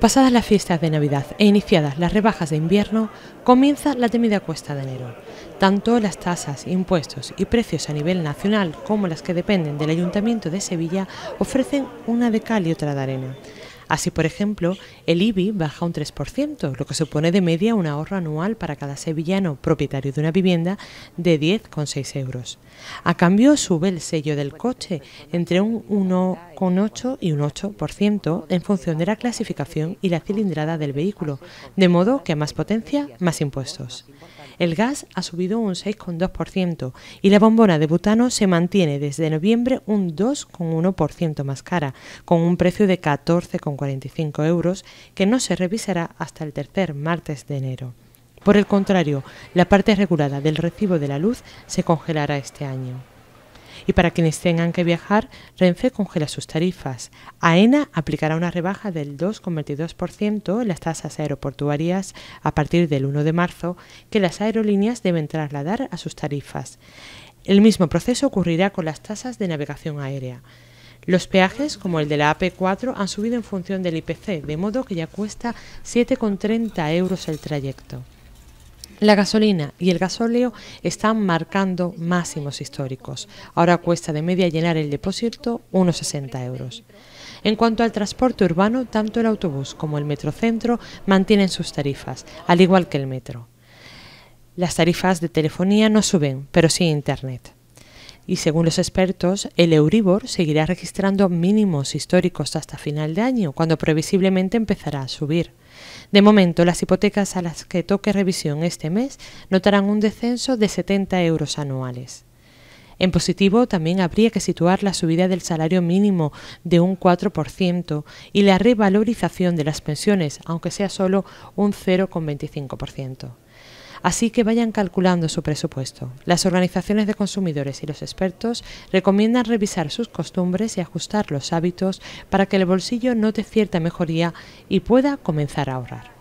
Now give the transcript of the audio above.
Pasadas las fiestas de Navidad e iniciadas las rebajas de invierno, comienza la temida cuesta de enero. Tanto las tasas, impuestos y precios a nivel nacional como las que dependen del Ayuntamiento de Sevilla ofrecen una de cal y otra de arena. Así, por ejemplo, el IBI baja un 3%, lo que supone de media un ahorro anual para cada sevillano propietario de una vivienda de 10,6 euros. A cambio, sube el sello del coche entre un 1,8 y un 8% en función de la clasificación y la cilindrada del vehículo, de modo que a más potencia, más impuestos. El gas ha subido un 6,2% y la bombona de butano se mantiene desde noviembre un 2,1% más cara, con un precio de 14,45 euros que no se revisará hasta el tercer martes de enero. Por el contrario, la parte regulada del recibo de la luz se congelará este año. Y para quienes tengan que viajar, Renfe congela sus tarifas. AENA aplicará una rebaja del 2,22% en las tasas aeroportuarias a partir del 1 de marzo que las aerolíneas deben trasladar a sus tarifas. El mismo proceso ocurrirá con las tasas de navegación aérea. Los peajes, como el de la AP4, han subido en función del IPC, de modo que ya cuesta 7,30 euros el trayecto. La gasolina y el gasóleo están marcando máximos históricos. Ahora cuesta de media llenar el depósito unos 60 euros. En cuanto al transporte urbano, tanto el autobús como el metrocentro mantienen sus tarifas, al igual que el metro. Las tarifas de telefonía no suben, pero sí Internet. Y según los expertos, el Euribor seguirá registrando mínimos históricos hasta final de año, cuando previsiblemente empezará a subir. De momento, las hipotecas a las que toque revisión este mes notarán un descenso de 70 euros anuales. En positivo, también habría que situar la subida del salario mínimo de un 4% y la revalorización de las pensiones, aunque sea solo un 0,25% así que vayan calculando su presupuesto. Las organizaciones de consumidores y los expertos recomiendan revisar sus costumbres y ajustar los hábitos para que el bolsillo note cierta mejoría y pueda comenzar a ahorrar.